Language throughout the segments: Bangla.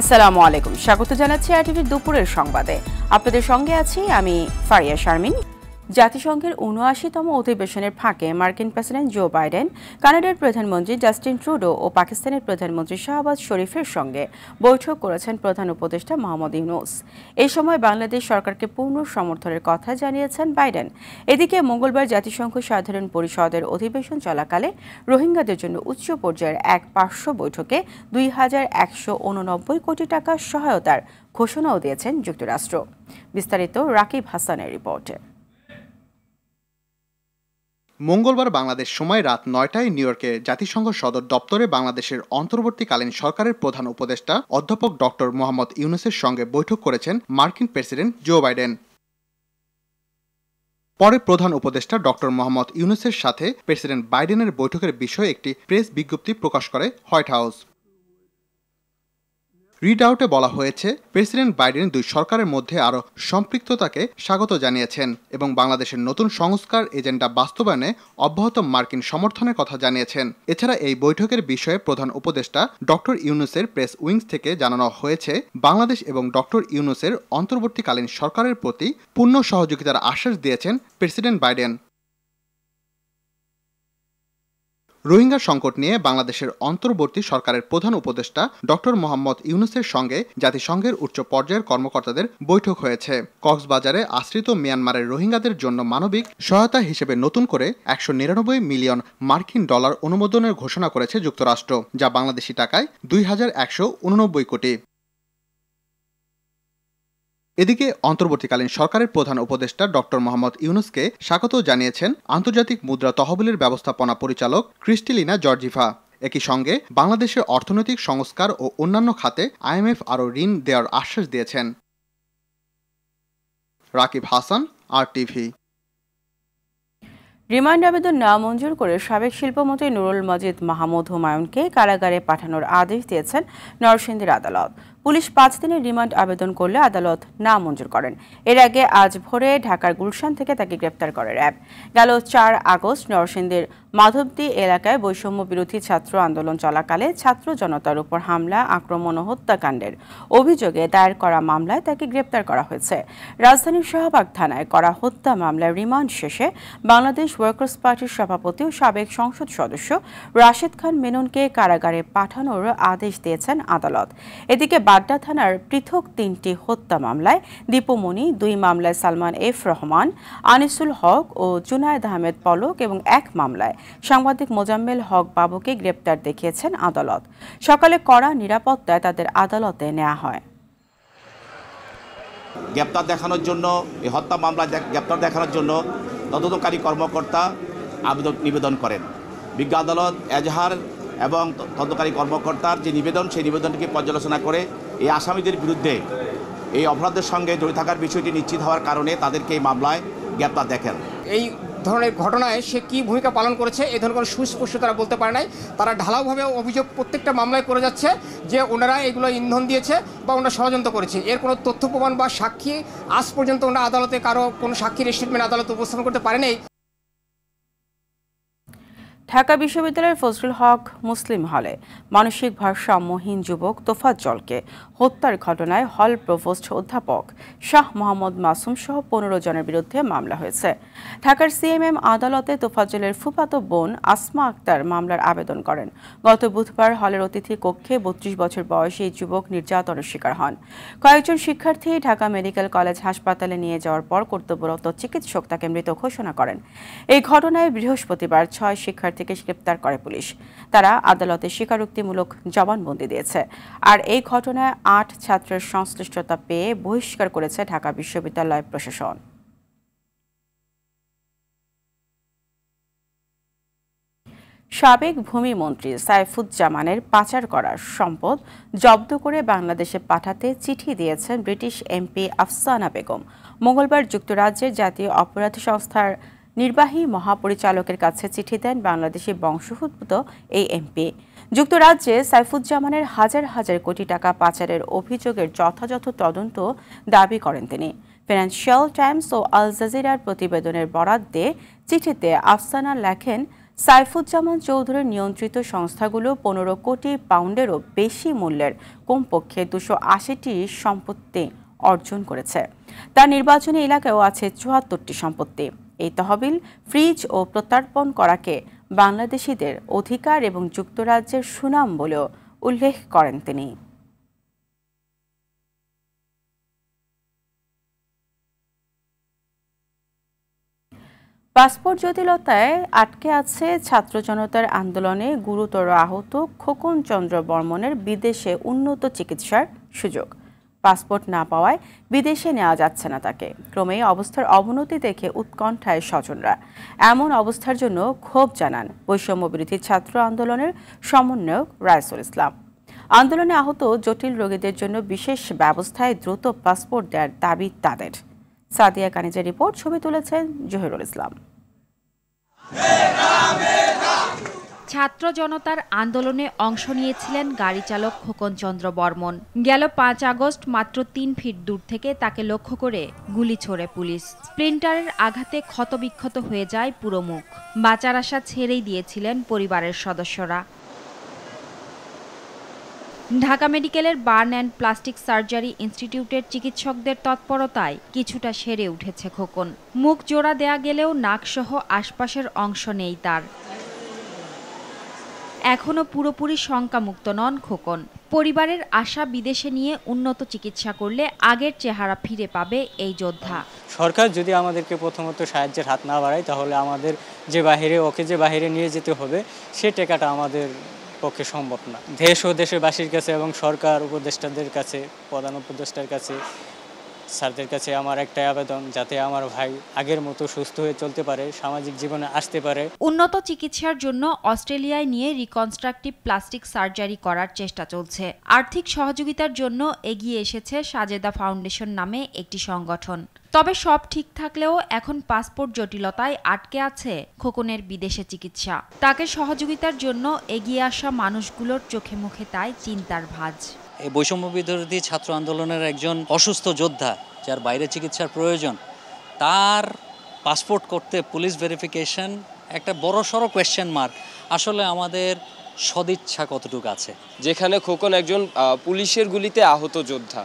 আসসালামু আলাইকুম স্বাগত জানাচ্ছি আইটিভির দুপুরের সংবাদে আপনাদের সঙ্গে আছি আমি ফারিয়া শারমিন জাতিসংঘের উনআশিতম অধিবেশনের ফাঁকে মার্কিন প্রেসিডেন্ট জো বাইডেন কানাডার প্রধানমন্ত্রী জাস্টিন ট্রুডো ও পাকিস্তানের প্রধানমন্ত্রী শাহবাজ শরীফের সঙ্গে বৈঠক করেছেন প্রধান উপদেষ্টা মোহাম্মদ ইউনুস এই সময় বাংলাদেশ সরকারকে পূর্ণ সমর্থনের কথা জানিয়েছেন বাইডেন এদিকে মঙ্গলবার জাতিসংঘ সাধারণ পরিষদের অধিবেশন চলাকালে রোহিঙ্গাদের জন্য উচ্চ পর্যায়ের এক পার্শ্ব বৈঠকে দুই হাজার একশো উননব্বই কোটি টাকা সহায়তার ঘোষণাও দিয়েছেন যুক্তরাষ্ট্র বিস্তারিত রাকিব হাসানের রিপোর্টে মঙ্গলবার বাংলাদেশ সময় রাত নয়টায় নিউ ইয়র্কে জাতিসংঘ সদর দপ্তরে বাংলাদেশের অন্তর্বর্তীকালীন সরকারের প্রধান উপদেষ্টা অধ্যাপক ডক্টর মোহাম্মদ ইউনুসের সঙ্গে বৈঠক করেছেন মার্কিন প্রেসিডেন্ট জো বাইডেন পরে প্রধান উপদেষ্টা ডক্টর মোহাম্মদ ইউনুসের সাথে প্রেসিডেন্ট বাইডেনের বৈঠকের বিষয়ে একটি প্রেস বিজ্ঞপ্তি প্রকাশ করে হোয়াইট হাউস রিড আউটে বলা হয়েছে প্রেসিডেন্ট বাইডেন দুই সরকারের মধ্যে আরও সম্পৃক্ততাকে স্বাগত জানিয়েছেন এবং বাংলাদেশের নতুন সংস্কার এজেন্ডা বাস্তবায়নে অব্যাহত মার্কিন সমর্থনের কথা জানিয়েছেন এছাড়া এই বৈঠকের বিষয়ে প্রধান উপদেষ্টা ডক্টর ইউনুসের প্রেস উইংস থেকে জানানো হয়েছে বাংলাদেশ এবং ডক্টর ইউনুসের অন্তর্বর্তীকালীন সরকারের প্রতি পূর্ণ সহযোগিতার আশ্বাস দিয়েছেন প্রেসিডেন্ট বাইডেন রোহিঙ্গা সংকট নিয়ে বাংলাদেশের অন্তর্বর্তী সরকারের প্রধান উপদেষ্টা ডক্টর মোহাম্মদ ইউনুসের সঙ্গে জাতিসংঘের উচ্চ পর্যায়ের কর্মকর্তাদের বৈঠক হয়েছে কক্সবাজারে আশ্রিত মিয়ানমারের রোহিঙ্গাদের জন্য মানবিক সহায়তা হিসেবে নতুন করে একশো নিরানব্বই মিলিয়ন মার্কিন ডলার অনুমোদনের ঘোষণা করেছে যুক্তরাষ্ট্র যা বাংলাদেশি টাকায় দুই হাজার একশো উননব্বই কোটি এদিকে অন্তর্বর্তীকালীন সরকারের প্রধান উপদেষ্টা ডক্টর মোহাম্মদ ইউনুসকে স্বাগত জানিয়েছেন আন্তর্জাতিক মুদ্রা তহবিলের ব্যবস্থাপনা পরিচালক ক্রিস্টিলিনা জর্জিভা একই সঙ্গে বাংলাদেশের অর্থনৈতিক সংস্কার ও অন্যান্য খাতে আইএমএফ আরও ঋণ দেওয়ার আশ্বাস দিয়েছেন Rakib Hasan R TV remand আবেদন না মঞ্জুর করে সাবেক শিল্পমন্ত্রী নুরুল মজিদ মাহমুদ হুমায়ুনকে কারাগারে পাঠানোর আদেশ দিয়েছেন নরসিংদীর আদালত পুলিশ পাঁচ দিনের রিমান্ড আবেদন করলে আদালত না মঞ্জুর করেন এর আগে আজ ভোরে ঢাকার গুলশান থেকে তাকে গ্রেপ্তার করে র্যাব গেল চার আগস্ট নরসিংদীর মাধবদী এলাকায় বৈষম্য বিরোধী ছাত্র আন্দোলন চলাকালে ছাত্র জনতার উপর হামলা আক্রমণ ও হত্যাকাণ্ডের অভিযোগে দায়ের করা মামলায় তাকে গ্রেপ্তার করা হয়েছে রাজধানীর শাহবাগ থানায় করা হত্যা মামলায় রিমান্ড শেষে বাংলাদেশ ওয়ার্কার্স পার্টির সভাপতি ও সাবেক সংসদ সদস্য রাশেদ খান মেননকে কারাগারে পাঠানোর আদেশ দিয়েছেন আদালত এদিকে আড্ডা থানার পৃথক তিনটি হত্যা মামলায় দীপুমণি দুই মামলায় সালমান এফ রহমান আনিসুল হক ও জুনায়দ আহমেদ পলক এবং এক মামলায় সাংবাদিক মোজাম্মেল হক বাবুকে গ্রেপ্তার দেখিয়েছেন আদালত সকালে কড়া নিরাপত্তায় তাদের আদালতে নেওয়া হয় গ্রেপ্তার দেখানোর জন্য এই হত্যা মামলা গ্রেপ্তার দেখানোর জন্য তদন্তকারী কর্মকর্তা আবেদন নিবেদন করেন বিজ্ঞ আদালত এজাহার এবং তদন্তকারী কর্মকর্তার যে নিবেদন সেই নিবেদনটিকে পর্যালোচনা করে এই আসামিদের বিরুদ্ধে এই অপরাধের সঙ্গে জড়িত থাকার বিষয়টি নিশ্চিত হওয়ার কারণে তাদেরকে এই মামলায় গ্রেপ্তার দেখেন এই ধরনের ঘটনায় সে কি ভূমিকা পালন করেছে এই ধরনের কোনো সুস্পষ্ট তারা বলতে পারে নাই তারা ঢালাওভাবে অভিযোগ প্রত্যেকটা মামলায় করে যাচ্ছে যে ওনারা এগুলো ইন্ধন দিয়েছে বা ওনারা ষড়যন্ত্র করেছে এর কোনো তথ্য প্রমাণ বা সাক্ষী আজ পর্যন্ত ওনারা আদালতে কারো কোনো সাক্ষীর স্টেটমেন্ট আদালতে উপস্থাপন করতে পারেনি ঢাকা বিশ্ববিদ্যালয়ের ফজলুল হক মুসলিম হলে মানসিক ভারসাম্যহীন যুবক তোফাত জলকে হত্যার ঘটনায় হল প্রভোস্ট অধ্যাপক শাহ মোহাম্মদ মাসুম সহ পনেরো জনের বিরুদ্ধে মামলা হয়েছে ঢাকার সিএমএম আদালতে তোফাজ্জলের ফুফাতো বোন আসমা আক্তার মামলার আবেদন করেন গত বুধবার হলের অতিথি কক্ষে বত্রিশ বছর বয়সী এই যুবক নির্যাতনের শিকার হন কয়েকজন শিক্ষার্থী ঢাকা মেডিকেল কলেজ হাসপাতালে নিয়ে যাওয়ার পর কর্তব্যরত চিকিৎসক তাকে মৃত ঘোষণা করেন এই ঘটনায় বৃহস্পতিবার ছয় শিক্ষার্থী থেকে গ্রেপ্তার করে পুলিশ তারা আদালতে স্বীকারোক্তিমূলক জবানবন্দি দিয়েছে আর এই ঘটনায় আট ছাত্রের সংশ্লিষ্টতা পেয়ে বহিষ্কার করেছে ঢাকা বিশ্ববিদ্যালয় প্রশাসন সাবেক ভূমিমন্ত্রী সাইফুজ্জামানের পাচার করা সম্পদ জব্দ করে বাংলাদেশে পাঠাতে চিঠি দিয়েছেন ব্রিটিশ এমপি আফসানা বেগম মঙ্গলবার যুক্তরাজ্যের জাতীয় অপরাধ সংস্থার নির্বাহী মহাপরিচালকের কাছে চিঠি দেন বাংলাদেশি বংশোদ্ভূত এই এমপি যুক্তরাজ্যে সাইফুজ্জামানের হাজার হাজার কোটি টাকা পাচারের অভিযোগের যথাযথ তদন্ত দাবি করেন তিনি ফিনান্সিয়াল টাইমস ও আল জাজিরার প্রতিবেদনের বরাদ্দে চিঠিতে আফসানা লেখেন সাইফুজ্জামান চৌধুরীর নিয়ন্ত্রিত সংস্থাগুলো পনেরো কোটি পাউন্ডেরও বেশি মূল্যের কমপক্ষে দুশো আশিটি সম্পত্তি অর্জন করেছে তার নির্বাচনী এলাকায়ও আছে চুয়াত্তরটি সম্পত্তি এই তহবিল ফ্রিজ ও প্রত্যর্পণ করাকে বাংলাদেশিদের অধিকার এবং যুক্তরাজ্যের সুনাম বলেও উল্লেখ করেন তিনি পাসপোর্ট জটিলতায় আটকে আছে ছাত্র জনতার আন্দোলনে গুরুতর আহত খোকন চন্দ্র বর্মনের বিদেশে উন্নত চিকিৎসার সুযোগ পাসপোর্ট না পাওয়ায় বিদেশে নেওয়া যাচ্ছে না তাকে ক্রমেই অবস্থার অবনতি দেখে উৎকণ্ঠায় স্বজনরা এমন অবস্থার জন্য ক্ষোভ জানান বৈষম্য বিরোধী ছাত্র আন্দোলনের সমন্বয়ক রায়সুল ইসলাম আন্দোলনে আহত জটিল রোগীদের জন্য বিশেষ ব্যবস্থায় দ্রুত পাসপোর্ট দেওয়ার দাবি তাদের সাদিয়া কানিজের রিপোর্ট ছবি তুলেছেন জহিরুল ইসলাম ছাত্র জনতার আন্দোলনে অংশ নিয়েছিলেন গাড়ি চালক খোকন চন্দ্র বর্মন গেল পাঁচ আগস্ট মাত্র তিন ফিট দূর থেকে তাকে লক্ষ্য করে গুলি ছোড়ে পুলিশ স্প্লিন্টারের আঘাতে ক্ষতবিক্ষত হয়ে যায় পুরো মুখ বাঁচার আশা ছেড়েই দিয়েছিলেন পরিবারের সদস্যরা ঢাকা মেডিকেলের বার্ন অ্যান্ড প্লাস্টিক সার্জারি ইনস্টিটিউটের চিকিৎসকদের তৎপরতায় কিছুটা সেরে উঠেছে খোকন মুখ জোড়া দেয়া গেলেও নাকসহ আশপাশের অংশ নেই তার এখনও পুরোপুরি শঙ্কামুক্ত নন খোকন পরিবারের আশা বিদেশে নিয়ে উন্নত চিকিৎসা করলে আগের চেহারা ফিরে পাবে এই যোদ্ধা সরকার যদি আমাদেরকে প্রথমত সাহায্যের হাত না বাড়ায় তাহলে আমাদের যে বাহিরে ওকে যে বাহিরে নিয়ে যেতে হবে সে টেকাটা আমাদের পক্ষে সম্ভব না দেশ ও বাসীর কাছে এবং সরকার উপদেষ্টাদের কাছে প্রধান উপদেষ্টার কাছে স্যারদের কাছে আমার একটাই আবেদন যাতে আমার ভাই আগের মতো সুস্থ হয়ে চলতে পারে সামাজিক জীবনে আসতে পারে উন্নত চিকিৎসার জন্য অস্ট্রেলিয়ায় নিয়ে রিকনস্ট্রাকটিভ প্লাস্টিক সার্জারি করার চেষ্টা চলছে আর্থিক সহযোগিতার জন্য এগিয়ে এসেছে সাজেদা ফাউন্ডেশন নামে একটি সংগঠন তবে সব ঠিক থাকলেও এখন পাসপোর্ট জটিলতায় আটকে আছে খোকনের বিদেশে চিকিৎসা তাকে সহযোগিতার জন্য এগিয়ে আসা মানুষগুলোর চোখে মুখে তাই চিন্তার ভাজ এই বৈষম্য বিরোধী ছাত্র আন্দোলনের একজন অসুস্থ যোদ্ধা যার বাইরে চিকিৎসার প্রয়োজন তার পাসপোর্ট করতে পুলিশ ভেরিফিকেশন একটা বড় সড়ো কোয়েশ্চেন মার্ক আসলে আমাদের সদিচ্ছা কতটুকু আছে যেখানে খোকন একজন পুলিশের গুলিতে আহত যোদ্ধা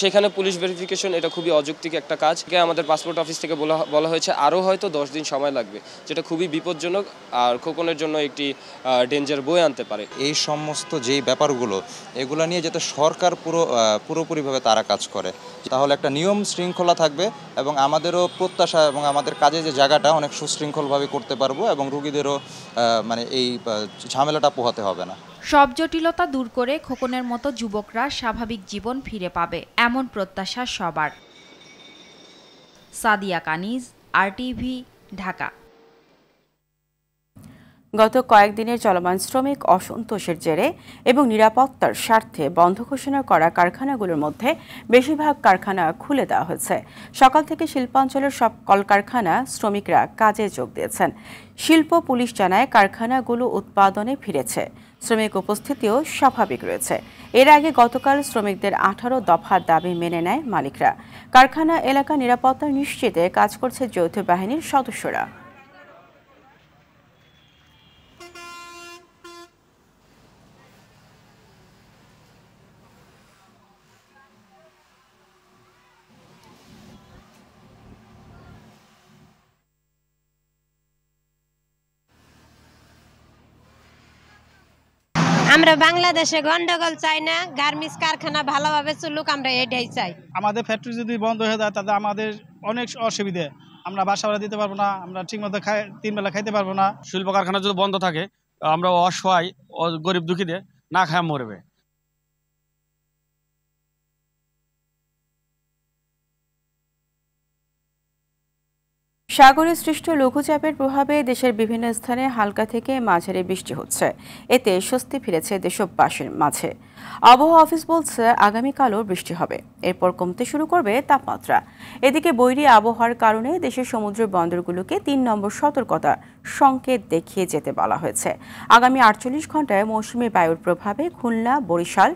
সেখানে পুলিশ ভেরিফিকেশন এটা খুবই অযৌক্তিক একটা কাজ আমাদের পাসপোর্ট অফিস থেকে বলা বলা হয়েছে আরও হয়তো দশ দিন সময় লাগবে যেটা খুবই বিপজ্জনক আর খোকনের জন্য একটি ডেঞ্জার বয়ে আনতে পারে এই সমস্ত যেই ব্যাপারগুলো এগুলো নিয়ে যাতে সরকার পুরো পুরোপুরিভাবে তারা কাজ করে তাহলে একটা নিয়ম শৃঙ্খলা থাকবে এবং আমাদেরও প্রত্যাশা এবং আমাদের কাজে যে জায়গাটা অনেক সুশৃঙ্খলভাবে করতে পারবো এবং রুগীদেরও মানে এই ঝামেলাটা পোহাতে হবে না সব জটিলতা দূর করে খোকনের মতো যুবকরা স্বাভাবিক জীবন ফিরে পাবে এমন প্রত্যাশা সবার সাদিয়া কানিজ আরটিভি ঢাকা গত কয়েকদিনের চলমান শ্রমিক অসন্তোষের জেরে এবং নিরাপত্তার স্বার্থে বন্ধ ঘোষণা করা কারখানাগুলোর মধ্যে বেশিরভাগ কারখানা খুলে দেওয়া হয়েছে সকাল থেকে শিল্পাঞ্চলের সব কলকারখানা শ্রমিকরা কাজে যোগ দিয়েছেন শিল্প পুলিশ জানায় কারখানাগুলো উৎপাদনে ফিরেছে শ্রমিক উপস্থিতিও স্বাভাবিক রয়েছে এর আগে গতকাল শ্রমিকদের আঠারো দফার দাবি মেনে নেয় মালিকরা কারখানা এলাকা নিরাপত্তা নিশ্চিতে কাজ করছে যৌথ বাহিনীর সদস্যরা আমরা বাংলাদেশে গন্ডগোল চাই না গার্মেন্টস কারখানা ভালোভাবে চলুক আমরা এটাই চাই আমাদের ফ্যাক্টরি যদি বন্ধ হয়ে যায় তাহলে আমাদের অনেক অসুবিধে আমরা বাসা ভাড়া দিতে পারবো না আমরা ঠিকমতো খাই তিন বেলা খাইতে পারবো না শিল্প কারখানা যদি বন্ধ থাকে আমরা অসহায় গরিব দুঃখীদের না খায় মরবে সাগরে সৃষ্ট লঘুচাপের প্রভাবে দেশের বিভিন্ন স্থানে হালকা থেকে মাঝারি বৃষ্টি হচ্ছে এতে স্বস্তি ফিরেছে দেশবাসীর মাঝে আবহাওয়া অফিস বলছে আগামীকালও বৃষ্টি হবে এরপর কমতে শুরু করবে তাপমাত্রা এদিকে বৈরী আবহাওয়ার কারণে দেশের সমুদ্র বন্দরগুলোকে তিন নম্বর সতর্কতা সংকেত দেখিয়ে যেতে বলা হয়েছে আগামী আটচল্লিশ ঘন্টায় মৌসুমী বায়ুর প্রভাবে খুলনা বরিশাল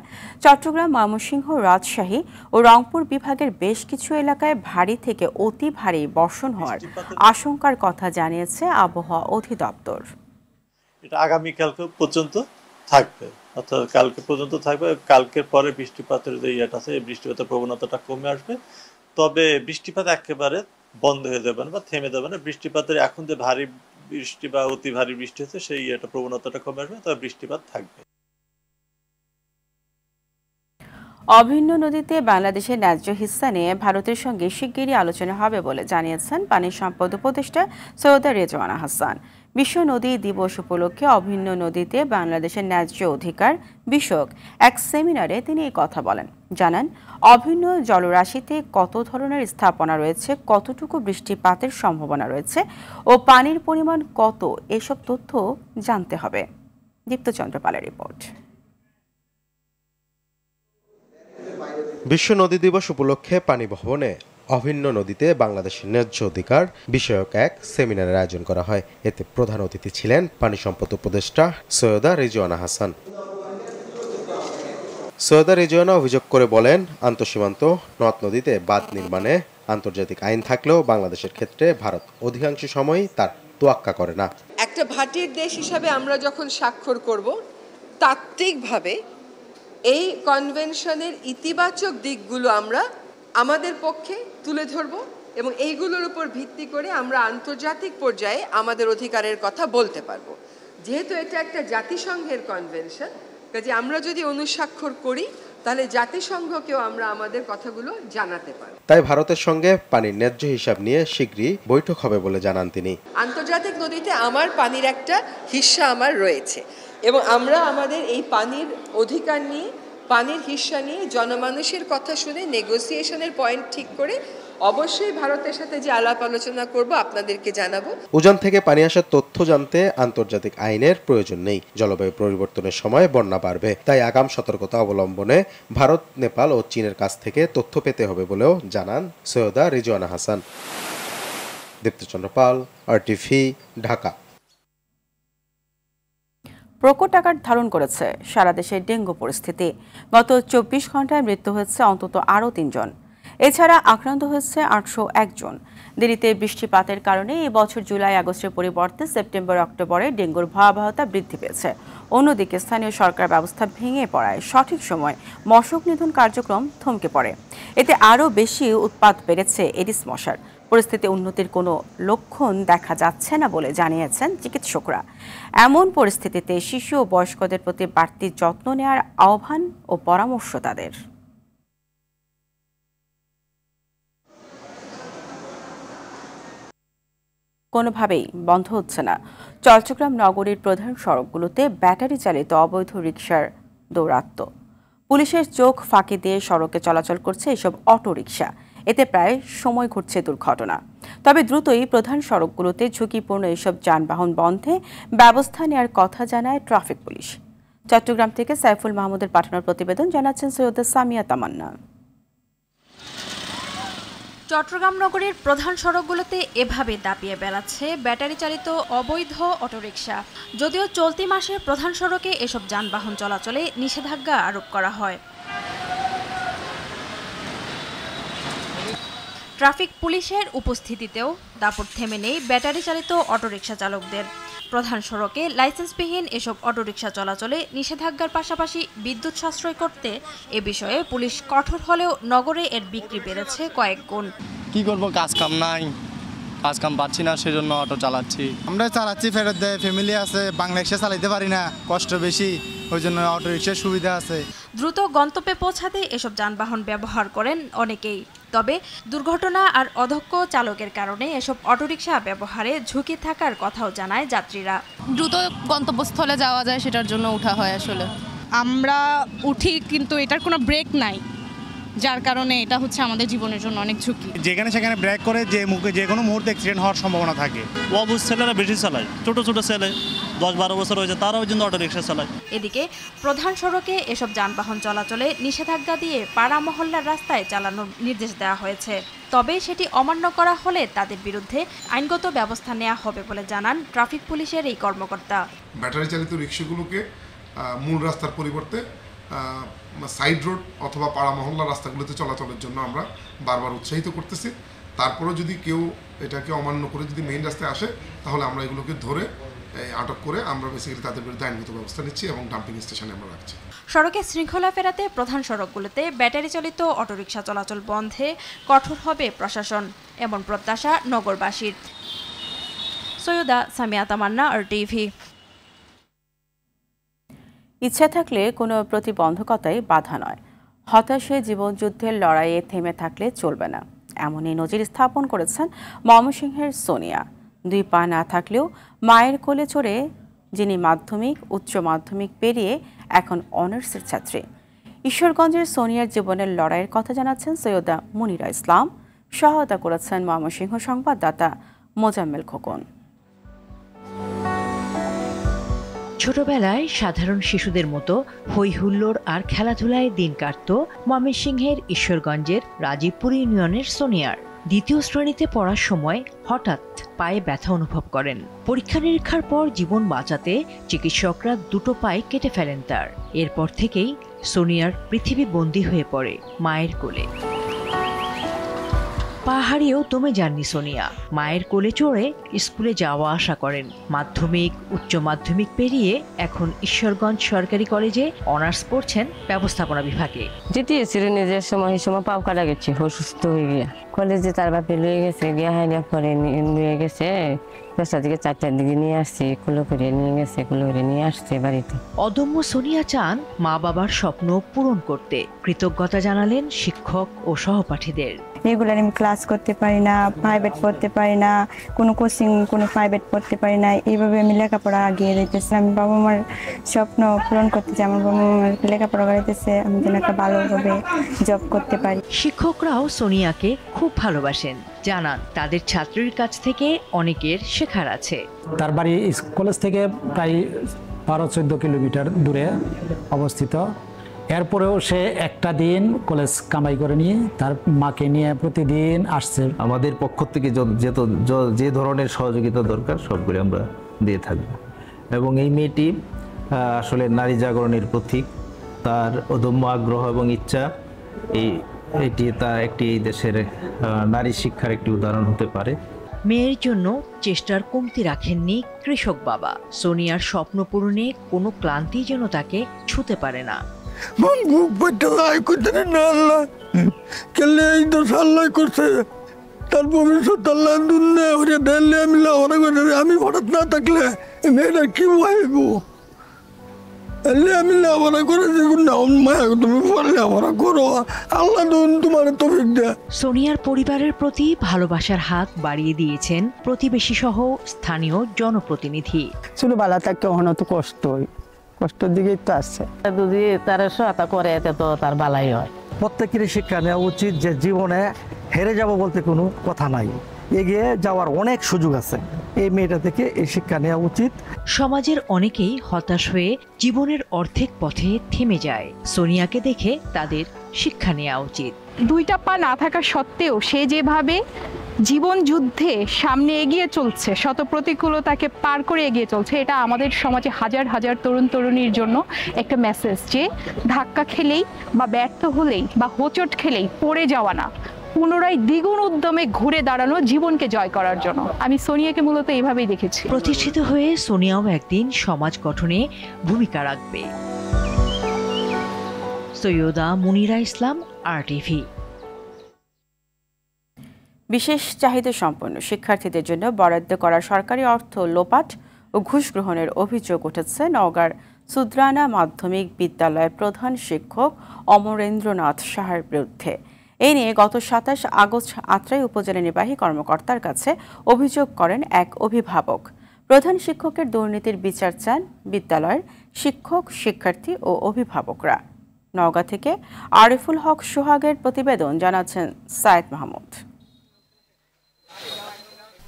চট্টগ্রাম ময়মনসিংহ রাজশাহী ও রংপুর বিভাগের বেশ কিছু এলাকায় ভারী থেকে অতি ভারী বর্ষণ হওয়ার আশঙ্কার কথা জানিয়েছে আবহাওয়া অধিদপ্তর এটা আগামীকালকে পর্যন্ত থাকবে অর্থাৎ কালকে পর্যন্ত থাকবে কালকের পরে বৃষ্টিপাতের যে ইয়েটা আছে এই বৃষ্টিপাতের প্রবণতাটা কমে আসবে তবে বৃষ্টিপাত একেবারে বন্ধ হয়ে যাবে না বা থেমে যাবে না বৃষ্টিপাতের এখন যে ভারী বৃষ্টি বা অতি ভারী বৃষ্টি হচ্ছে সেই ইয়েটা প্রবণতাটা কমে আসবে তবে বৃষ্টিপাত থাকবে অভিন্ন নদীতে বাংলাদেশের ন্যায্য হিস্সা নিয়ে ভারতের সঙ্গে শিগগিরই আলোচনা হবে বলে জানিয়েছেন পানি সম্পদ উপদেষ্টা সৈয়দা রেজওয়ানা হাসান বিশ্ব নদী দিবস উপলক্ষে অভিন্ন নদীতে বাংলাদেশের ন্যায্য অধিকার বিষয়ক এক সেমিনারে তিনি এই কথা বলেন জানান অভিন্ন জলরাশিতে কত ধরনের স্থাপনা রয়েছে কতটুকু বৃষ্টিপাতের সম্ভাবনা রয়েছে ও পানির পরিমাণ কত এসব তথ্য জানতে হবে দীপ্তচন্দ্র পালের রিপোর্ট বিশ্ব নদী দিবস উপলক্ষে পানি ভবনে অভিন্ন নদীতে বাংলাদেশের ন্যায্য অধিকার বিষয়ক এক সেমিনারের আয়োজন করা হয় এতে প্রধান অতিথি ছিলেন পানি সম্পদ উপদেষ্টা সৈয়দা রিজওয়ানা হাসান সৈয়দা রিজওয়ানা অভিযোগ করে বলেন আন্তঃসীমান্ত নদ নদীতে বাঁধ নির্মাণে আন্তর্জাতিক আইন থাকলেও বাংলাদেশের ক্ষেত্রে ভারত অধিকাংশ সময় তার তোয়াক্কা করে না একটা ভাটির দেশ হিসাবে আমরা যখন স্বাক্ষর করব তাত্ত্বিকভাবে এই কনভেনশনের ইতিবাচক দিকগুলো আমরা আমাদের পক্ষে তুলে ধরব এবং এইগুলোর উপর ভিত্তি করে আমরা আন্তর্জাতিক পর্যায়ে আমাদের অধিকারের কথা বলতে পারবো যেহেতু এটা একটা জাতিসংঘের কনভেনশন কাজে আমরা যদি অনুস্বাক্ষর করি তাহলে জাতিসংঘকেও আমরা আমাদের কথাগুলো জানাতে পারি তাই ভারতের সঙ্গে পানির ন্যায্য হিসাব নিয়ে শীঘ্রই বৈঠক হবে বলে জানান তিনি আন্তর্জাতিক নদীতে আমার পানির একটা হিস্সা আমার রয়েছে এবং আমরা আমাদের এই পানির অধিকার নিয়ে পানির হিসা নিয়ে জনমানুষের কথা শুনে নেগোসিয়েশনের পয়েন্ট ঠিক করে অবশ্যই ভারতের সাথে যে আলাপ আলোচনা করব আপনাদেরকে জানাবো উজান থেকে পানি আসার তথ্য জানতে আন্তর্জাতিক আইনের প্রয়োজন নেই জলবায়ু পরিবর্তনের সময় বন্যা বাড়বে তাই আগাম সতর্কতা অবলম্বনে ভারত নেপাল ও চীনের কাছ থেকে তথ্য পেতে হবে বলেও জানান সৈয়দা রিজওয়ানা হাসান দীপ্তচন্দ্র পাল আর ঢাকা প্রকট আকার ধারণ করেছে সারা দেশে ডেঙ্গু পরিস্থিতি গত চব্বিশ ঘন্টায় মৃত্যু হয়েছে অন্তত আরও তিনজন এছাড়া আক্রান্ত হয়েছে আটশো একজন দেরিতে বৃষ্টিপাতের কারণে এবছর জুলাই আগস্টের পরিবর্তে সেপ্টেম্বর অক্টোবরে ডেঙ্গুর ভয়াবহতা বৃদ্ধি পেয়েছে অন্যদিকে স্থানীয় সরকার ব্যবস্থা ভেঙে পড়ায় সঠিক সময় মশক নিধন কার্যক্রম থমকে পড়ে এতে আরও বেশি উৎপাত বেড়েছে এডিস মশার পরিস্থিতি উন্নতির কোনো লক্ষণ দেখা যাচ্ছে না বলে জানিয়েছেন চিকিৎসকরা এমন পরিস্থিতিতে শিশু ও বয়স্কদের প্রতি বাড়তি যত্ন নেওয়ার আহ্বান ও পরামর্শ তাদের কোনোভাবেই বন্ধ হচ্ছে না চট্টগ্রাম নগরীর প্রধান সড়কগুলোতে ব্যাটারি চালিত অবৈধ রিক্সার দৌরাত্ম পুলিশের চোখ ফাঁকি দিয়ে সড়কে চলাচল করছে এসব রিক্সা এতে প্রায় সময় ঘটছে দুর্ঘটনা তবে দ্রুতই প্রধান সড়কগুলোতে ঝুঁকিপূর্ণ এসব যানবাহন বন্ধে ব্যবস্থা নেওয়ার কথা জানায় ট্রাফিক পুলিশ চট্টগ্রাম থেকে সাইফুল মাহমুদের পাঠানোর প্রতিবেদন জানাচ্ছেন সৈয়দ সামিয়া তামান্না চট্টগ্রাম নগরের প্রধান সড়কগুলোতে এভাবে দাপিয়ে বেড়াচ্ছে ব্যাটারি চালিত অবৈধ অটোরিকশা যদিও চলতি মাসে প্রধান সড়কে এসব যানবাহন চলাচলে নিষেধাজ্ঞা আরোপ করা হয় ট্রাফিক পুলিশের উপস্থিতিতেও দাপট থেমে নেই ব্যাটারি চালিত অটোরিকশা চালকদের প্রধান সড়কে লাইসেন্সবিহীন এসব অটোরিকশা চলাচলে নিষেধাজ্ঞার পাশাপাশি বিদ্যুৎ সাশ্রয় করতে এ বিষয়ে পুলিশ কঠোর হলেও নগরে এর বিক্রি বেড়েছে কয়েক গুণ কি করব কাজ কাম নাই কাজ কাম পাচ্ছি না সেজন্য অটো চালাচ্ছি আমরা চালাচ্ছি ফেরত দেয় ফ্যামিলি আছে বাংলাদেশে চালাইতে পারি না কষ্ট বেশি ওই জন্য অটোরিকশার সুবিধা আছে দ্রুত গন্তব্যে পৌঁছাতে এসব যানবাহন ব্যবহার করেন অনেকেই তবে দুর্ঘটনা আর অধক্ষ চালকের কারণে এসব অটোরিকশা ব্যবহারে ঝুঁকি থাকার কথাও জানায় যাত্রীরা দ্রুত গন্তব্যস্থলে যাওয়া যায় সেটার জন্য উঠা হয় আসলে আমরা উঠি কিন্তু এটার কোনো ব্রেক নাই যার কারণে এটা হচ্ছে আমাদের জীবনের জন্য অনেক ঝুঁকি যেখানে সেখানে ব্রেক করে যে মুখে যে কোনো মুহূর্তে অ্যাক্সিডেন্ট হওয়ার সম্ভাবনা থাকে অবশ্য ছেলেরা বেশি চালায় ছোট ছোট ছেলে দশ বারো বছর হয়েছে তারাও কিন্তু রিক্সা চালায় এদিকে প্রধান সড়কে এসব যানবাহন চলাচলে নিষেধাজ্ঞা দিয়ে পাড়া মহল্লার রাস্তায় চালানোর নির্দেশ দেওয়া হয়েছে তবে সেটি অমান্য করা হলে তাদের বিরুদ্ধে আইনগত ব্যবস্থা নেওয়া হবে বলে জানান ট্রাফিক পুলিশের এই কর্মকর্তা ব্যাটারি চালিত রিক্সাগুলোকে মূল রাস্তার পরিবর্তে সাইড রোড অথবা পাড়া মহল্লা রাস্তাগুলোতে চলাচলের জন্য আমরা বারবার উৎসাহিত করতেছি তারপরেও যদি কেউ এটাকে অমান্য করে যদি মেইন রাস্তায় আসে তাহলে আমরা এগুলোকে ধরে আটক করে আমরা বেসিক্যালি তাদের বিরুদ্ধে আইনগত ব্যবস্থা নিচ্ছি এবং ডাম্পিং স্টেশনে আমরা রাখছি সড়কে শৃঙ্খলা ফেরাতে প্রধান সড়কগুলোতে ব্যাটারি চালিত অটোরিকশা চলাচল বন্ধে কঠোর হবে প্রশাসন এমন প্রত্যাশা নগরবাসীর সৈয়দা সামিয়া তামান্না আর টিভি ইচ্ছা থাকলে কোনো প্রতিবন্ধকতাই বাধা নয় হতাশে জীবনযুদ্ধের লড়াইয়ে থেমে থাকলে চলবে না এমনই নজির স্থাপন করেছেন ময়মনসিংহের সোনিয়া দুই পা না থাকলেও মায়ের কোলে চড়ে যিনি মাধ্যমিক উচ্চ মাধ্যমিক পেরিয়ে এখন অনার্সের ছাত্রী ঈশ্বরগঞ্জের সোনিয়ার জীবনের লড়াইয়ের কথা জানাচ্ছেন সৈয়দা মুনিরা ইসলাম সহায়তা করেছেন ময়মনসিংহ সংবাদদাতা মোজাম্মেল খোকন ছোটবেলায় সাধারণ শিশুদের মতো হৈহুল্লোর আর খেলাধুলায় দিন কাটত ময়মনসিংহের ঈশ্বরগঞ্জের রাজীবপুর ইউনিয়নের সোনিয়ার দ্বিতীয় শ্রেণীতে পড়ার সময় হঠাৎ পায়ে ব্যথা অনুভব করেন পরীক্ষা নিরীক্ষার পর জীবন বাঁচাতে চিকিৎসকরা দুটো পায়ে কেটে ফেলেন তার এরপর থেকেই সোনিয়ার পৃথিবী বন্দী হয়ে পড়ে মায়ের কোলে পাহাড়েও তুমি দমে যাননি সোনিয়া মায়ের কোলে চড়ে স্কুলে যাওয়া আসা করেন মাধ্যমিক উচ্চ মাধ্যমিক পেরিয়ে এখন ঈশ্বরগঞ্জ সরকারি কলেজে অনার্স পড়ছেন ব্যবস্থাপনা বিভাগে যেতে এসেছিলেন নিজের সময় এই সময় পাও কাটা গেছে অসুস্থ হয়ে গিয়া কলেজে তার বাপে লয়ে গেছে গিয়া হাইনা করে নিয়ে গেছে দশটা দিকে চারটার দিকে নিয়ে আসছে কুলো করে নিয়ে গেছে কুলো করে নিয়ে আসছে বাড়িতে অদম্য সোনিয়া চান মা বাবার স্বপ্ন পূরণ করতে কৃতজ্ঞতা জানালেন শিক্ষক ও সহপাঠীদের রেগুলার আমি ক্লাস করতে পারি না প্রাইভেট পড়তে পারি না কোনো কোচিং কোনো প্রাইভেট পড়তে পারি না এইভাবে আমি লেখাপড়া আগিয়ে দিতেছি আমি বাবা মার স্বপ্ন পূরণ করতে চাই আমার বাবা মার লেখাপড়া করাইতেছে আমি যেন একটা ভালোভাবে জব করতে পারি শিক্ষকরাও সোনিয়াকে খুব ভালোবাসেন জানান তাদের ছাত্রীর কাছ থেকে অনেকের শেখার আছে তার বাড়ি কলেজ থেকে প্রায় বারো চোদ্দ কিলোমিটার দূরে অবস্থিত এরপরেও সে একটা দিন কলেজ কামাই করে নিয়ে তার মাকে নিয়ে প্রতিদিন আসছে আমাদের পক্ষ থেকে যত যে ধরনের সহযোগিতা দরকার সবগুলি আমরা দিয়ে থাকব এবং এই মেয়েটি আসলে নারী জাগরণের প্রতীক তার অদম্য আগ্রহ এবং ইচ্ছা এই এটি তা একটি এই দেশের নারী শিক্ষার একটি উদাহরণ হতে পারে মেয়ের জন্য চেষ্টার কমতি রাখেননি কৃষক বাবা সোনিয়ার স্বপ্ন পূরণে কোনো ক্লান্তি যেন তাকে ছুতে পারে না তার আমি আমি হঠাৎ না থাকলে মেয়েটা কি ভাইব আমি দেখুন না তুমি পরে লাভরা করো আল্লাহ দুন তোমার তুমি সোনিয়ার পরিবারের প্রতি ভালোবাসার হাত বাড়িয়ে দিয়েছেন প্রতিবেশী সহ স্থানীয় জনপ্রতিনিধি বালা তাকে অনত কষ্টই কষ্টের দিকেই তো আসছে যদি তার সহায়তা করে এতে তো তার বালাই হয় প্রত্যেকেরই শিক্ষা নেওয়া উচিত যে জীবনে হেরে যাব বলতে কোনো কথা নাই এগিয়ে যাওয়ার অনেক সুযোগ আছে এই মেয়েটা থেকে এই শিক্ষা নেওয়া উচিত সমাজের অনেকেই হতাশ হয়ে জীবনের অর্ধেক পথে থেমে যায় সোনিয়াকে দেখে তাদের শিক্ষা নেওয়া উচিত দুইটা পা না থাকা সত্ত্বেও সে যেভাবে জীবন যুদ্ধে সামনে এগিয়ে চলছে শত প্রতিকূলতাকে পার করে এগিয়ে চলছে এটা আমাদের সমাজে হাজার হাজার তরুণ তরুণীর জন্য একটা মেসেজ যে ধাক্কা খেলেই বা ব্যর্থ হলেই বা হোঁচট খেলেই পড়ে যাওয়া না পুনরায় দ্বিগুণ উদ্যমে ঘুরে দাঁড়ানো জীবনকে জয় করার জন্য আমি সোনিয়াকে মূলত এইভাবেই দেখেছি প্রতিষ্ঠিত হয়ে সোনিয়াও একদিন সমাজ গঠনে ভূমিকা রাখবে সৈয়দা মুনিরা ইসলাম আর টিভি বিশেষ চাহিদা সম্পন্ন শিক্ষার্থীদের জন্য বরাদ্দ করা সরকারি অর্থ লোপাট ও ঘুষ গ্রহণের অভিযোগ উঠেছে নওগাঁর সুদ্রানা মাধ্যমিক বিদ্যালয়ের প্রধান শিক্ষক অমরেন্দ্রনাথ সাহার বিরুদ্ধে এ নিয়ে গত সাতাশ আগস্ট আত্রাই উপজেলা নির্বাহী কর্মকর্তার কাছে অভিযোগ করেন এক অভিভাবক প্রধান শিক্ষকের দুর্নীতির বিচার চান বিদ্যালয়ের শিক্ষক শিক্ষার্থী ও অভিভাবকরা নওগাঁ থেকে আরিফুল হক সোহাগের প্রতিবেদন জানাচ্ছেন সায়েদ মাহমুদ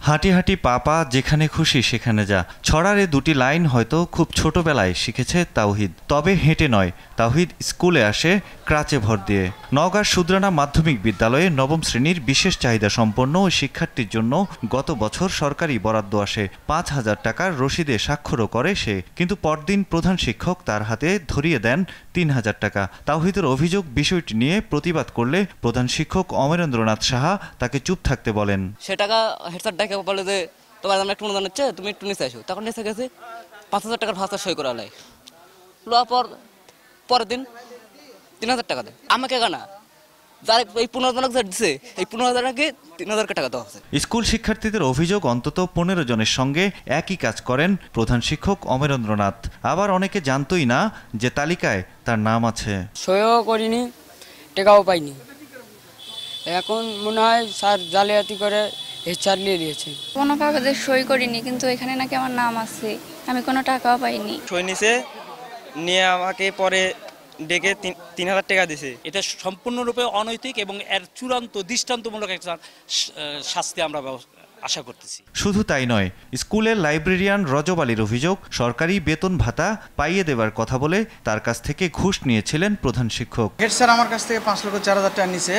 হাঁটি হাঁটি পাপা যেখানে খুশি সেখানে যা ছড়ারে দুটি লাইন হয়তো খুব ছোটবেলায় শিখেছে তাওহিদ তবে হেঁটে নয় তাওহিদ স্কুলে আসে ক্রাচে ভর দিয়ে নওগাঁর সুদ্রানা মাধ্যমিক বিদ্যালয়ে নবম শ্রেণীর বিশেষ চাহিদা সম্পন্ন ওই শিক্ষার্থীর জন্য গত বছর সরকারি বরাদ্দ আসে পাঁচ হাজার টাকার রশিদে স্বাক্ষরও করে সে কিন্তু পরদিন প্রধান শিক্ষক তার হাতে ধরিয়ে দেন তিন হাজার টাকা তাওহিদের অভিযোগ বিষয়টি নিয়ে প্রতিবাদ করলে প্রধান শিক্ষক অমরেন্দ্রনাথ সাহা তাকে চুপ থাকতে বলেন সে টাকা দেখে বলে যে তোমার আমরা একটু অনুদান হচ্ছে তুমি একটু নিচে আসো তখন নিচে গেছে পাঁচ হাজার টাকার ফাঁসা সই করা লাই লওয়ার পর পরের দিন তিন হাজার টাকা দেয় আমাকে কেনা যারা এই পনেরো জনক যার দিছে এই পনেরো হাজার আগে তিন হাজার টাকা দেওয়া হচ্ছে স্কুল শিক্ষার্থীদের অভিযোগ অন্তত পনেরো জনের সঙ্গে একই কাজ করেন প্রধান শিক্ষক অমরেন্দ্রনাথ আবার অনেকে জানতই না যে তালিকায় তার নাম আছে সইও করিনি টেকাও পাইনি এখন মনে হয় স্যার জালিয়াতি করে এ চালিয়ে দিয়েছে কোনো কাগজে সই করিনি কিন্তু এখানে নাকি আমার নাম আছে আমি কোনো টাকাও পাইনি সই নিছে নিয়ে আমাকে পরে ডেকে তিন হাজার টাকা দিছে এটা সম্পূর্ণরূপে অনৈতিক এবং এর চূড়ান্ত দৃষ্টান্তমূলক একটা শাস্তি আমরা আশা করতেছি শুধু তাই নয় স্কুলের লাইব্রেরিয়ান রজব আলীর অভিযোগ সরকারি বেতন ভাতা পাইয়ে দেবার কথা বলে তার কাছ থেকে ঘুষ নিয়েছিলেন প্রধান শিক্ষক হেড স্যার আমার কাছ থেকে পাঁচ লক্ষ চার হাজার টাকা নিছে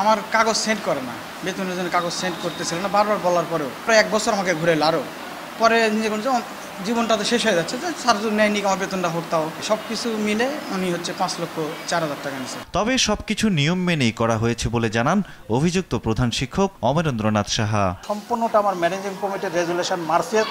আমার কাগজ সেন্ড করে না বেতনের জন্য কাগজ সেন্ড করতেছিল না বারবার বলার পরেও প্রায় এক বছর আমাকে ঘুরে আরও পরে নিজে যে জীবনটা তো শেষ হয়ে যাচ্ছে যে সার তো নেয়নি আমার বেতনটা হরতাও সব কিছু মিলে উনি হচ্ছে পাঁচ লক্ষ চার হাজার টাকা নিচ্ছে তবে সব কিছু নিয়ম মেনেই করা হয়েছে বলে জানান অভিযুক্ত প্রধান শিক্ষক অমরেন্দ্রনাথ সাহা সম্পূর্ণটা আমার ম্যানেজিং কমিটির রেজুলেশন মারফত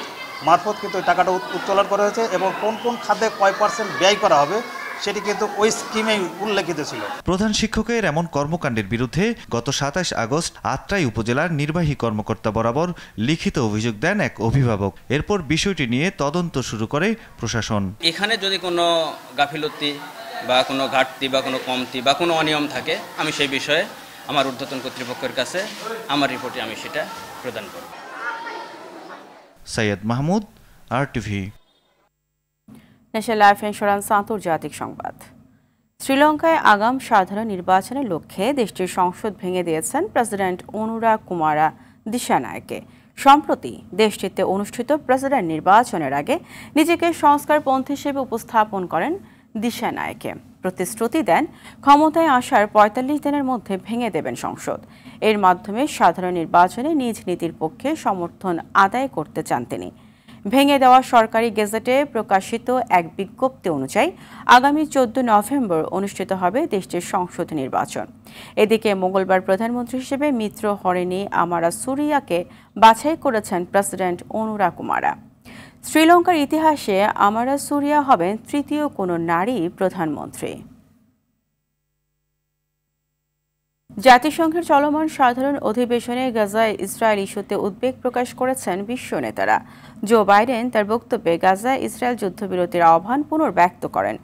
মারফত কিন্তু ওই টাকাটা উত্তোলন করা হয়েছে এবং কোন কোন খাদে কয় পার্সেন্ট ব্যয় করা হবে সেটি কিন্তু ওই স্কিমে উল্লেখিত ছিল প্রধান শিক্ষকের এমন কর্মকাণ্ডের বিরুদ্ধে গত সাতাশ আগস্ট আত্রাই উপজেলার নির্বাহী কর্মকর্তা বরাবর লিখিত অভিযোগ দেন এক অভিভাবক এরপর বিষয়টি নিয়ে তদন্ত শুরু করে প্রশাসন এখানে যদি কোনো গাফিলতি বা কোনো ঘাটতি বা কোনো কমতি বা কোনো অনিয়ম থাকে আমি সেই বিষয়ে আমার ঊর্ধ্বতন কর্তৃপক্ষের কাছে আমার রিপোর্টে আমি সেটা প্রদান করব Syed Mahmud R TV national life insurance আন্তর্জাতিক সংবাদ শ্রীলঙ্কায় আগাম সাধারণ নির্বাচনের লক্ষ্যে দেশটির সংসদ ভেঙে দিয়েছেন প্রেসিডেন্ট অনুরা কুমারা দিশানায়কে সম্প্রতি দেশটিতে অনুষ্ঠিত প্রেসিডেন্ট নির্বাচনের আগে নিজেকে সংস্কারপন্থ হিসেবে উপস্থাপন করেন দিশানায়কে প্রতিশ্রুতি দেন ক্ষমতায় আসার পঁয়তাল্লিশ দিনের মধ্যে ভেঙে দেবেন সংসদ এর মাধ্যমে সাধারণ নির্বাচনে নিজ নীতির পক্ষে সমর্থন আদায় করতে চান তিনি ভেঙে দেওয়া সরকারি গেজেটে প্রকাশিত এক বিজ্ঞপ্তি অনুযায়ী আগামী চোদ্দ নভেম্বর অনুষ্ঠিত হবে দেশটির সংসদ নির্বাচন এদিকে মঙ্গলবার প্রধানমন্ত্রী হিসেবে মিত্র হরেনি আমারা সুরিয়াকে বাছাই করেছেন প্রেসিডেন্ট অনুরা কুমারা শ্রীলঙ্কার ইতিহাসে আমারা সুরিয়া হবেন তৃতীয় কোনো নারী প্রধানমন্ত্রী জাতিসংঘের চলমান সাধারণ অধিবেশনে গাজায় ইসরায়েল ইস্যুতে উদ্বেগ প্রকাশ করেছেন বিশ্ব নেতারা জো বাইডেন তার বক্তব্যে গাজায় ইসরায়েল যুদ্ধবিরতির আহ্বান পুনর্ব্যক্ত করেন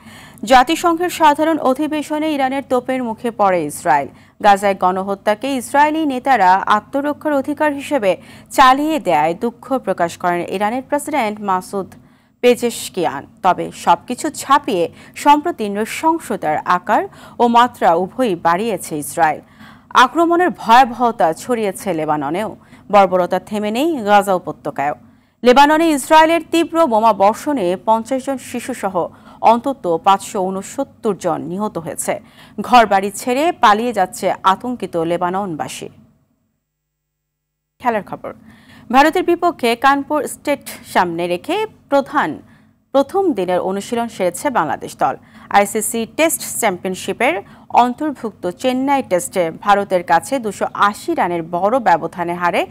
জাতিসংঘের সাধারণ অধিবেশনে ইরানের তোপের মুখে পড়ে ইসরায়েল গাজায় গণহত্যাকে ইসরায়েলি নেতারা আত্মরক্ষার অধিকার হিসেবে চালিয়ে দেয় দুঃখ প্রকাশ করেন ইরানের প্রেসিডেন্ট মাসুদ পেজেশকিয়ান তবে সবকিছু ছাপিয়ে সম্প্রতি নৃশংসতার আকার ও মাত্রা উভয়ই বাড়িয়েছে ইসরায়েল আক্রমণের ভয়াবহতা ছড়িয়েছে লেবাননেও বর্বরতা থেমে নেই গাজা উপত্যকায়ও লেবাননে ইসরায়েলের তীব্র বোমা বর্ষণে পঞ্চাশ জন শিশুসহ অন্তত পাঁচশো উনসত্তর জন নিহত হয়েছে ঘরবাড়ি ছেড়ে পালিয়ে যাচ্ছে আতঙ্কিত লেবাননবাসী খেলার খবর ভারতের বিপক্ষে কানপুর স্টেট সামনে রেখে প্রধান প্রথম দিনের অনুশীলন সেরেছে বাংলাদেশ দল আইসিসি টেস্ট চ্যাম্পিয়নশিপের অন্তর্ভুক্ত চেন্নাই টেস্টে ভারতের কাছে দুশো রানের বড় ব্যবধানে হারে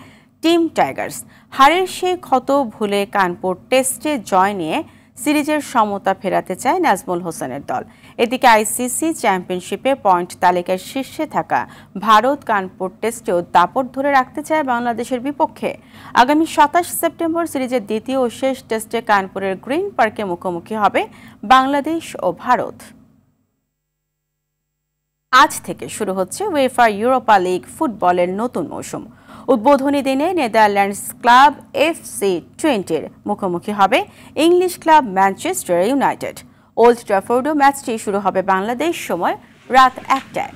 টিম টাইগার্স হারের সেই ক্ষত ভুলে কানপুর টেস্টে জয় নিয়ে সিরিজের সমতা ফেরাতে চায় নাজমুল হোসেনের দল এদিকে আইসিসি চ্যাম্পিয়নশিপে পয়েন্ট তালিকার শীর্ষে থাকা ভারত কানপুর টেস্টেও দাপট ধরে রাখতে চায় বাংলাদেশের বিপক্ষে আগামী সাতাশ সেপ্টেম্বর সিরিজের দ্বিতীয় ও শেষ টেস্টে কানপুরের গ্রিন পার্কে মুখোমুখি হবে বাংলাদেশ ও ভারত আজ থেকে শুরু হচ্ছে ওয়েফা ইউরোপা লিগ ফুটবলের নতুন মৌসুম উদ্বোধনী দিনে নেদারল্যান্ডস ক্লাব এফ সি টোয়েন্টির মুখোমুখি হবে English club Manchester United Old ট্রাফোর্ডো ম্যাচটি শুরু হবে বাংলাদেশ সময় রাত একটায়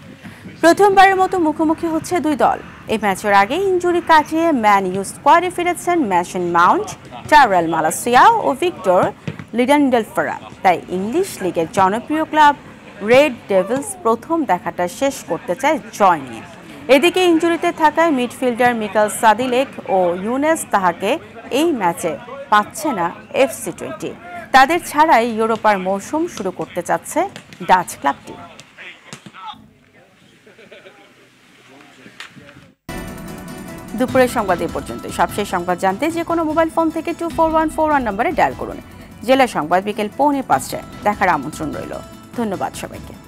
প্রথমবারের মতো মুখোমুখি হচ্ছে দুই দল এই ম্যাচের আগে ইঞ্জুরি কাটিয়ে ম্যান ইউ স্কোয়াডে ফিরেছেন ম্যাশন মাউন্ট টারেল মালাসিয়া ও ভিক্টর লিডান্ডেলফারা তাই ইংলিশ লিগের জনপ্রিয় ক্লাব রেড ডেভিলস প্রথম দেখাটা শেষ করতে চায় জয় নিয়ে এদিকে ইঞ্জুরিতে থাকায় মিডফিল্ডার মিকাল সাদিলেক ও ইউনেস তাহাকে এই ম্যাচে পাচ্ছে না এফসি টোয়েন্টি তাদের ছাড়াই ইউরোপার মৌসুম শুরু করতে চাচ্ছে ডাচ ক্লাবটি দুপুরের সংবাদ এ পর্যন্ত সবশেষ সংবাদ জানতে যে কোনো মোবাইল ফোন থেকে two four one four one নম্বরে ডায়াল করুন জেলা সংবাদ বিকেল পৌনে পাঁচটায় দেখার আমন্ত্রণ রইল ধন্যবাদ সবাইকে